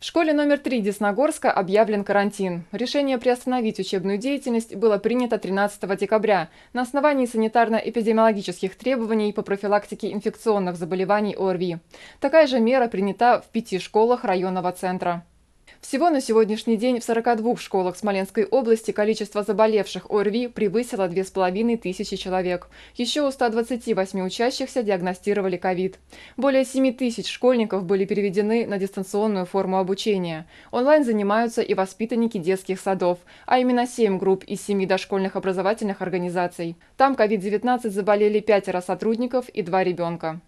В школе номер три Десногорска объявлен карантин. Решение приостановить учебную деятельность было принято 13 декабря на основании санитарно-эпидемиологических требований по профилактике инфекционных заболеваний ОРВИ. Такая же мера принята в пяти школах районного центра. Всего на сегодняшний день в 42 школах Смоленской области количество заболевших ОРВИ превысило 2500 человек. Еще у 128 учащихся диагностировали ковид. Более 7 тысяч школьников были переведены на дистанционную форму обучения. Онлайн занимаются и воспитанники детских садов, а именно 7 групп из 7 дошкольных образовательных организаций. Там ковид-19 заболели пятеро сотрудников и два ребенка.